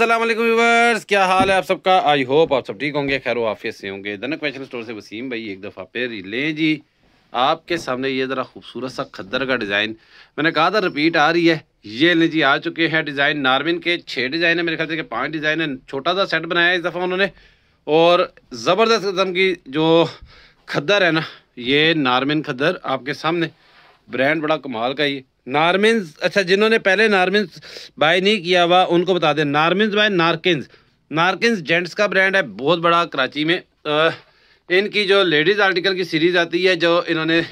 Aslam viewers क्या हाल है आप सबका आई होप आप सब ठीक होंगे खैर वाफियत से होंगे दनक फैशन स्टोर से वसीम भाई एक दफ़ा फिर लें जी आपके सामने ये ज़रा खूबसूरत सा खद्दर का डिज़ाइन मैंने कहा था रिपीट आ रही है ये लें जी आ चुके हैं डिज़ाइन नारविन के छः डिज़ाइन है मेरे ख्याल से पाँच डिज़ाइन है छोटा सा सेट बनाया इस दफ़ा उन्होंने और ज़बरदस्त कदम की जो खद्दर है ना ये नारविन खद्दर आपके सामने ब्रांड बड़ा कमाल का ही नारमिन अच्छा जिन्होंने पहले नार्मिन्स बाय नहीं किया हुआ उनको बता दें नार्मिन्स बाय नार्किन्स नार्किन्स जेंट्स का ब्रांड है बहुत बड़ा कराची में आ, इनकी जो लेडीज़ आर्टिकल की सीरीज़ आती है जो इन्होंने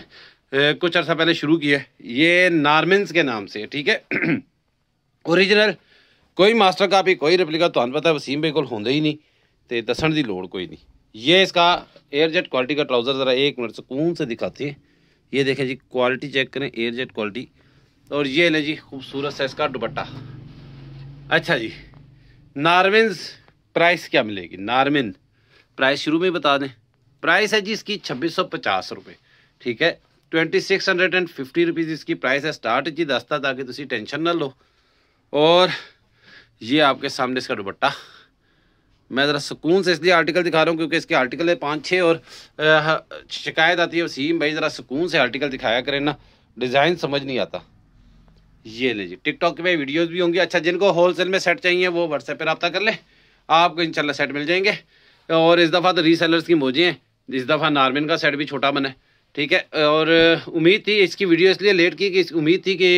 कुछ अर्सा पहले शुरू की है ये नार्मिन्स के नाम से ठीक है ओरिजिनल कोई मास्टर कापी कोई ਰਿਪਲੀਕਾ तो पता ਵਸੀਮ वसीम ਕੋਲ होंगे ही नहीं तो दसण की लड़ कोई नहीं ये इसका एयरजेट क्वालिटी का ट्राउज़र ज़रा एक मिनट सुकून से दिखाते हैं ये देखें जी क्वालिटी चेक करें एयरजेट क्वालिटी और ये ले जी खूबसूरत सा इसका दुपट्टा अच्छा जी नारविन प्राइस क्या मिलेगी नारविन प्राइस शुरू में बता दें प्राइस है जी इसकी छब्बीस सौ पचास रुपये ठीक है twenty six hundred and fifty rupees इसकी प्राइस है स्टार्ट जी दस्ता ताकि तुम टेंशन ना लो और ये आपके सामने इसका दुपट्टा मैं ज़रा सुकून से इसलिए आर्टिकल दिखा रहा हूँ क्योंकि इसके आर्टिकल है पाँच छः और शिकायत आती है वसीम भाई ज़रा सुकून से आर्टिकल दिखाया करें ना डिज़ाइन समझ नहीं आता ये ले जी टिकटॉक पे वीडियोस भी होंगी अच्छा जिनको होलसेल में सेट चाहिए वो व्हाट्सएप पे रब्ता कर ले आपको इंशाल्लाह सेट मिल जाएंगे और इस दफ़ा तो रीसेलर्स की मौजें हैं इस दफ़ा नार्मिन का सेट भी छोटा बना है ठीक है और उम्मीद थी इसकी वीडियो इसलिए लेट की कि उम्मीद थी कि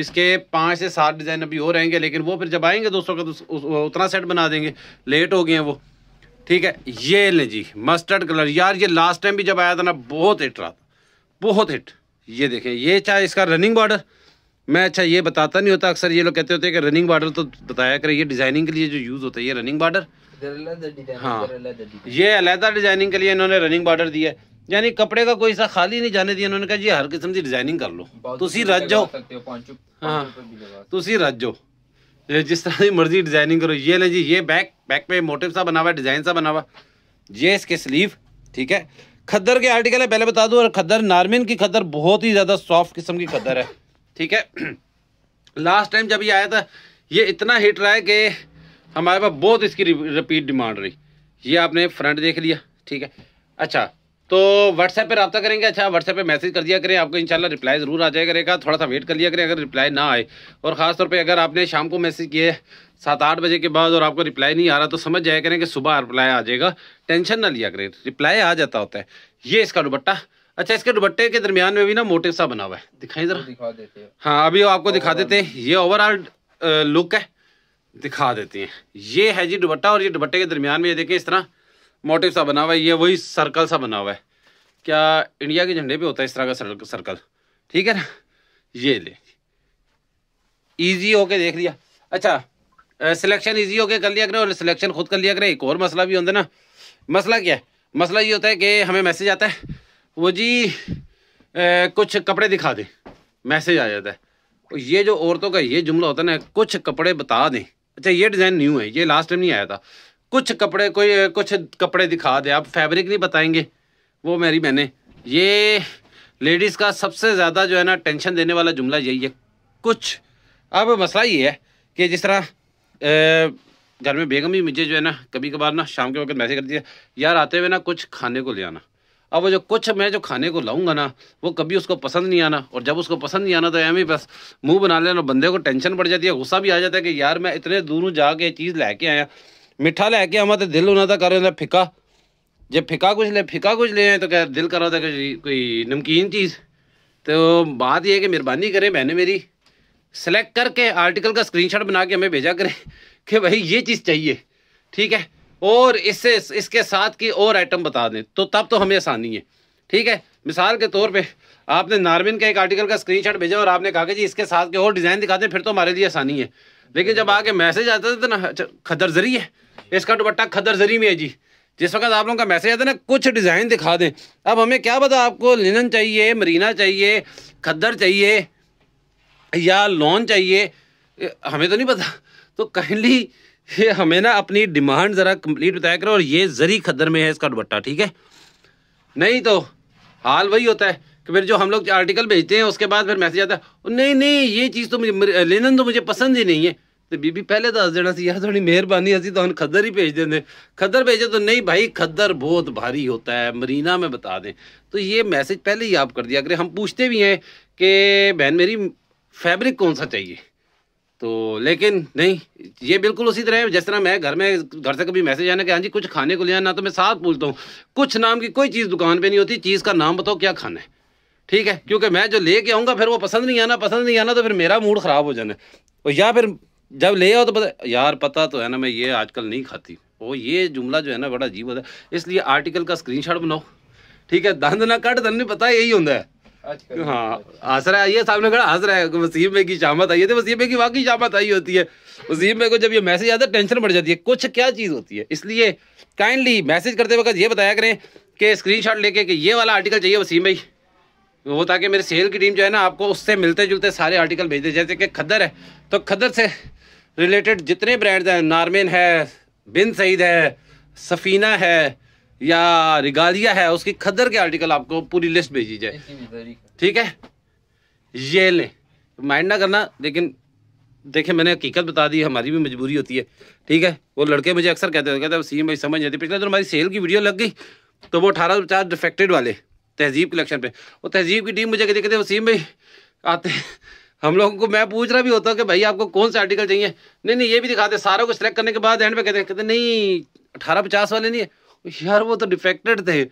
इसके पाँच से सात डिज़ाइन अभी हो रहेंगे लेकिन वो फिर जब आएंगे दोस्तों का तो उतना सेट बना देंगे लेट हो गए हैं वो ठीक है ये लें जी मस्टर्ड कलर यार ये लास्ट टाइम भी जब आया था ना बहुत हिट रहा था बहुत हिट ये देखें ये चाहे इसका रनिंग बॉर्डर मैं अच्छा ये बताता नहीं होता अक्सर ये लोग कहते होते हैं कि रनिंग बॉर्डर तो बताया करें ये डिजाइनिंग के लिए जो यूज होता है ये रनिंग बॉर्डर हाँ ये अलहदा डिजाइनिंग के लिए इन्होंने रनिंग बॉर्डर दिया है यानी कपड़े का कोई सा खाली नहीं जाने दिया उन्होंने कहा जी हर किस्म की डिजाइनिंग कर लो तुम रज जाओ हाँ तुम रज जाओ जिस तरह की मर्जी डिजाइनिंग करो ये ले जी ये बैक बैक पे मोटिव सा बना हुआ डिजाइन सा बना हुआ ये इसके स्लीव ठीक है खद्दर के आर्टिकल है पहले बता दूं और खद्दर नारमिन की खद्दर बहुत ही ज्यादा सॉफ्ट किस्म की खद्दर है ठीक है लास्ट टाइम जब ये आया था ये इतना हिट रहा है कि हमारे पास बहुत इसकी रिपीट डिमांड रही ये आपने फ्रंट देख लिया ठीक है अच्छा तो व्हाट्सएप पे रबा करेंगे अच्छा व्हाट्सएप पे मैसेज कर दिया करें आपको इंशाल्लाह रिप्लाई ज़रूर आ जाएगा करेगा थोड़ा सा वेट कर लिया करें अगर रिप्लाई ना आए और ख़ास तौर पे अगर आपने शाम को मैसेज किए सात आठ बजे के बाद और आपको रिप्लाई नहीं आ रहा तो समझ जाया करें कि सुबह रिप्लाई आ जाएगा टेंशन ना लिया करें रिप्लाई आ जाता होता है ये इसका दुपट्टा अच्छा इसके दुपट्टे के दरमियान में भी ना मोटिव सा बना हुआ है दिखाई जरा दिखा देते हैं हाँ अभी आपको दिखा देते हैं ये ओवरऑल लुक है दिखा देते हैं ये है जी दुपट्टा और ये दुपट्टे के दरमियान में ये देखें इस तरह मोटिव सा बना हुआ है ये वही सर्कल सा बना हुआ है क्या इंडिया के झंडे पे होता है इस तरह का सर्कल ठीक है ना ये ले ईजी होके देख लिया अच्छा सिलेक्शन ईजी होके कर लिया करें और सिलेक्शन खुद कर लिया करें एक और मसला भी होता है ना मसला क्या है मसला ये होता है कि हमें मैसेज आता है वो जी ए, कुछ कपड़े दिखा दें मैसेज आ जाता है ये जो औरतों का ये जुमला होता है ना कुछ कपड़े बता दें अच्छा ये डिज़ाइन न्यू है ये लास्ट टाइम नहीं आया था कुछ कपड़े कोई कुछ कपड़े दिखा दें आप फैब्रिक नहीं बताएंगे वो मेरी मैंने ये लेडीज़ का सबसे ज़्यादा जो है ना टेंशन देने वाला जुमला यही है कुछ अब मसला ये है कि जिस तरह घर में बेगम ही मुझे जो है ना कभी कभार ना शाम के वक्त मैसेज कर दिया यार आते हुए ना कुछ खाने को ले आना अब वो जो कुछ मैं जो खाने को लाऊंगा ना वो कभी उसको पसंद नहीं आना और जब उसको पसंद नहीं आना तो एम ही बस मुंह बना लेना बंदे को टेंशन पड़ जाती है गुस्सा भी आ जाता है कि यार मैं इतने दूर जाके चीज़ लेके आया मिठा लेके आवा तो मतलब दिल होना था कर फिका जब फिका कुछ ले फिका कुछ ले आए तो क्या दिल कर रहा था कि कोई नमकीन चीज़ तो बात यह है कि मेहरबानी करें मैंने मेरी सेलेक्ट करके आर्टिकल का स्क्रीनशॉट बना के हमें भेजा करें कि भाई ये चीज़ चाहिए ठीक है और इससे इसके साथ की और आइटम बता दें तो तब तो हमें आसानी है ठीक है मिसाल के तौर पे आपने नारविन के एक आर्टिकल का स्क्रीनशॉट भेजा और आपने कहा कि जी इसके साथ के और डिज़ाइन दिखा दें फिर तो हमारे लिए आसानी है लेकिन जब आके मैसेज आता था तो ना अच्छा, खदर जरी है इसका दुपट्टा खदर जरी में है जी जिस वक्त आप लोगों का मैसेज आता है ना कुछ डिज़ाइन दिखा दें अब हमें क्या पता आपको लिनन चाहिए मरीना चाहिए खद्दर चाहिए या लॉन चाहिए हमें तो नहीं पता तो कहली ये हमें ना अपनी डिमांड ज़रा कंप्लीट बताया करो और ये जरी खदर में है इसका दुबट्टा ठीक है नहीं तो हाल वही होता है कि फिर जो हम लोग आर्टिकल भेजते हैं उसके बाद फिर मैसेज आता है नहीं नहीं ये चीज़ तो मुझे लेनन तो मुझे पसंद ही नहीं है तो बीबी पहले दस देना सी यार थोड़ी मेहरबानी अभी तो हम खद्दर ही भेज देंगे खद्दर भेजे तो नहीं भाई खद्दर बहुत भारी होता है मरीना में बता दें तो ये मैसेज पहले ही आप कर दिया अगर हम पूछते भी हैं कि बहन मेरी फैब्रिक कौन सा चाहिए तो लेकिन नहीं ये बिल्कुल उसी तरह है जिस तरह मैं घर में घर से कभी मैसेज आना कि हाँ जी कुछ खाने को ले आना तो मैं साथ बोलता हूँ कुछ नाम की कोई चीज़ दुकान पे नहीं होती चीज़ का नाम बताओ क्या खाना है ठीक है क्योंकि मैं जो ले के आऊँगा फिर वो पसंद नहीं आना पसंद नहीं आना तो फिर मेरा मूड ख़राब हो जाना और या फिर जब ले आओ तो पता यार पता तो है ना मैं ये आजकल नहीं खाती वो ये जुमला जो है ना बड़ा अजीब होता है इसलिए आर्टिकल का स्क्रीनशॉट बनाओ ठीक है दंद ना कट दंद नहीं पता यही होता है हाँ हंस रहा है ये सामने खड़ा हंस रहा है वसीम में की शामत आई है तो वसीम में की वाकई शामत आई होती है वसीम में को जब ये मैसेज आता है टेंशन बढ़ जाती है कुछ क्या चीज़ होती है इसलिए काइंडली मैसेज करते वक्त ये बताया करें कि स्क्रीनशॉट लेके कि ये वाला आर्टिकल चाहिए वसीम भाई वो ताकि मेरी सेल की टीम जो है ना आपको उससे मिलते जुलते सारे आर्टिकल भेज दे जैसे कि खदर है तो खदर से रिलेटेड जितने ब्रांड्स हैं नारमेन है बिन सईद है सफ़ीना है या रिगालिया है उसकी खदर के आर्टिकल आपको पूरी लिस्ट भेजी जाए ठीक है ये ले माइंड ना करना लेकिन देखिए मैंने हकीकत बता दी हमारी भी मजबूरी होती है ठीक है वो लड़के मुझे अक्सर कहते हैं कहते हैं सीएम भाई समझ जाती पिछले दिन हमारी सेल की वीडियो लग गई तो वो अठारह पचास डिफेक्टेड वाले तहजीब कलेक्शन पे वो तहजीब की टीम मुझे कहती कहते वसीम भाई आते हम लोगों को मैं पूछ रहा भी होता कि भाई आपको कौन सा आर्टिकल चाहिए नहीं नहीं ये भी दिखाते सारों को सिलेक्ट करने के बाद एंड पे कहते कहते नहीं अठारह पचास वाले नहीं है यार वो तो डिफेक्टेड थे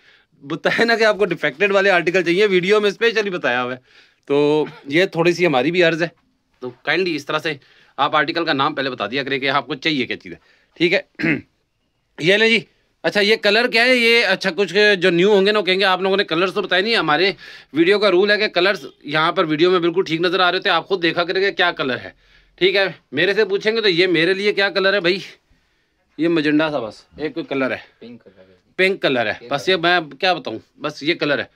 बताया ना कि आपको डिफेक्टेड वाले आर्टिकल चाहिए वीडियो में स्पेशली बताया हुआ है तो ये थोड़ी सी हमारी भी अर्ज है तो काइंडली इस तरह से आप आर्टिकल का नाम पहले बता दिया करें कि आपको चाहिए क्या चीज़ है ठीक है ये ना जी अच्छा ये कलर क्या है ये अच्छा कुछ जो न्यू होंगे ना कहेंगे आप लोगों ने कलर्स तो बताए नहीं हमारे वीडियो का रूल है कि कलर्स यहाँ पर वीडियो में बिल्कुल ठीक नज़र आ रहे थे आप खुद देखा करेंगे क्या कलर है ठीक है मेरे से पूछेंगे तो ये मेरे लिए क्या कलर है भाई ये मजंडा सा बस एक कोई कलर है पिंक कलर है पिंक कलर है बस ये मैं क्या बताऊँ बस ये कलर है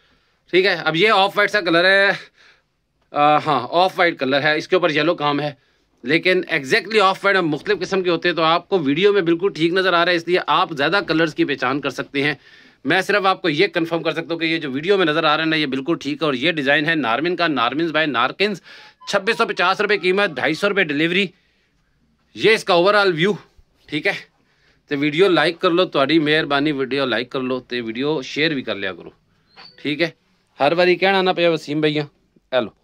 ठीक है अब ये ऑफ वाइट सा कलर है हाँ ऑफ वाइट कलर है इसके ऊपर येलो काम है लेकिन एग्जैक्टली ऑफ वाइट मुख्तलिफ किस्म के होते हैं तो आपको वीडियो में बिल्कुल ठीक नज़र आ रहा है इसलिए आप ज़्यादा कलर्स की पहचान कर सकते हैं मैं सिर्फ आपको ये कंफर्म कर सकता हूँ कि ये जो वीडियो में नज़र आ रहा है ना ये बिल्कुल ठीक है और ये डिज़ाइन है नार्मिन का नार्मिन बाय नार्किन छब्बीस सौ पचास रुपये कीमत ढाई सौ रुपये डिलीवरी ये इसका ओवरऑल व्यू ठीक है तो वीडियो लाइक कर लो थोड़ी मेहरबानी वीडियो लाइक कर लो तो वीडियो शेयर भी कर लिया करो ठीक है हर बारी कहना ना पे वसीम भैया हेलो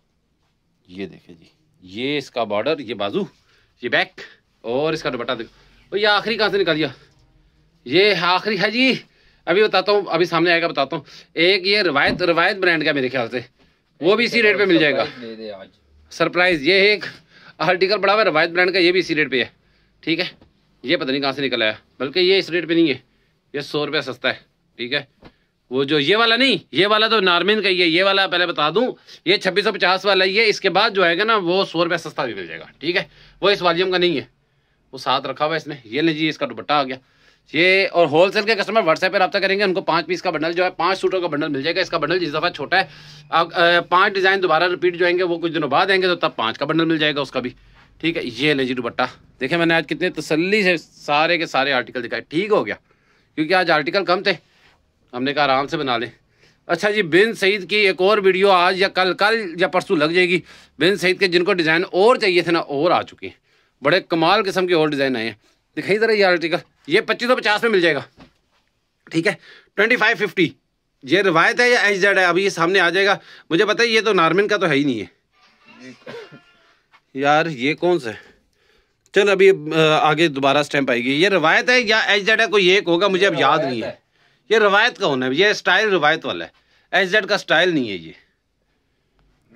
ये देखे जी ये इसका बॉर्डर ये बाजू ये बैक और इसका दुपट्टा देखो तो आखिरी कहाँ से निकाल दिया ये आखिरी है जी अभी बताता हूँ अभी सामने आएगा बताता हूँ एक ये रवायत रवायत ब्रांड का मेरे ख्याल से वो भी इसी रेट पर मिल जाएगा सरप्राइज ये एक आर्टिकल बड़ा हुआ रवायत ब्रांड का ये भी इसी रेट पर है ठीक है ये पता नहीं कहाँ से निकला है बल्कि ये इस रेट पे नहीं है ये सौ रुपया सस्ता है ठीक है वो जो ये वाला नहीं ये वाला तो नार्मिन का ही है ये वाला पहले बता दूं ये छब्बीस सौ पचास वाला ही है इसके बाद जो है ना वो सौ रुपया सस्ता भी मिल जाएगा ठीक है वो इस वॉल्यूम का नहीं है वो साथ रखा हुआ है इसने ये लीजिए इसका दुपट्टा आ गया ये और होलसेल के कस्टमर व्हाट्सएप पर रब्ता करेंगे उनको पाँच पीस का बंडल जो है पाँच सूटों का बंडल मिल जाएगा इसका बंडल जिस दफ़ा छोटा है पाँच डिज़ाइन दोबारा रिपीट जो आएंगे वो कुछ दिनों बाद आएंगे तो तब पाँच का बंडल मिल जाएगा उसका भी ठीक है ये ले जी दुपट्टा देखे मैंने आज कितने तसल्ली से सारे के सारे आर्टिकल दिखाए ठीक हो गया क्योंकि आज आर्टिकल कम थे हमने कहा आराम से बना लें अच्छा जी बिन सईद की एक और वीडियो आज या कल कल या परसों लग जाएगी बिन सईद के जिनको डिज़ाइन और चाहिए थे ना और आ चुके हैं बड़े कमाल किस्म के और डिज़ाइन आए हैं दिखाई ज़रा ये आर्टिकल ये पच्चीस सौ पचास में मिल जाएगा ठीक है ट्वेंटी फाइव फिफ्टी ये रिवायत है या एच जेड है अभी ये सामने आ जाएगा मुझे पता है ये तो नारमिन का तो है ही नहीं है यार ये कौन सा है चल अभी आगे दोबारा स्टैंप आएगी ये रवायत है या एच जेड है कोई एक होगा मुझे अब याद नहीं है, ये रवायत का होना है ये स्टाइल रवायत वाला है एच जेड का स्टाइल नहीं है ये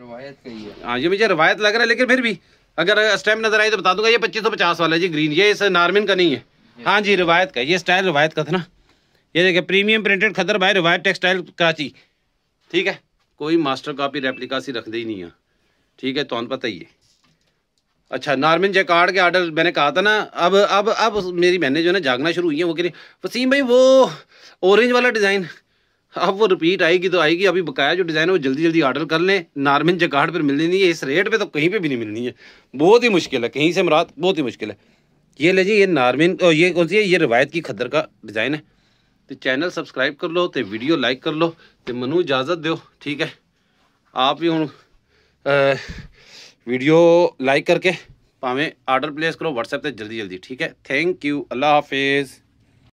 रवायत का ही है हाँ ये मुझे रवायत लग रहा है लेकिन फिर भी अगर स्टैम्प नजर आई तो बता दूंगा ये पच्चीस सौ पचास वाला है जी ग्रीन ये इस नार्मिन का नहीं है हाँ जी रवायत का ये स्टाइल रवायत का था ना ये देखिए प्रीमियम प्रिंटेड खतर भाई रवायत टेक्सटाइल कराची ठीक है कोई मास्टर कापी रेप्लिकासी रख दे ही नहीं है ठीक है तो पता ही है अच्छा नार्मिन जैकार्ड के आर्डर मैंने कहा था ना अब अब अब मेरी बहनें जो है ना जागना शुरू हुई है वो कह रही वसीम भाई वो ऑरेंज वाला डिज़ाइन अब वो रिपीट आएगी तो आएगी अभी बकाया जो डिज़ाइन है वो जल्दी जल्दी ऑर्डर कर लें नॉर्मिन जैकार्ड पर मिलनी नहीं है इस रेट पर तो कहीं पर भी नहीं मिलनी है बहुत ही मुश्किल है कहीं से मरात बहुत ही मुश्किल है ये ले जी ये नारमिन ये कौन सी है ये रिवायत की खदर का डिज़ाइन है तो चैनल सब्सक्राइब कर लो तो वीडियो लाइक कर लो तो मनु इजाज़त दो ठीक है आप भी हूँ वीडियो लाइक करके भावें आर्डर प्लेस करो व्हाट्सएप पे जल्दी जल्दी ठीक है थैंक यू अल्लाह हाफिज़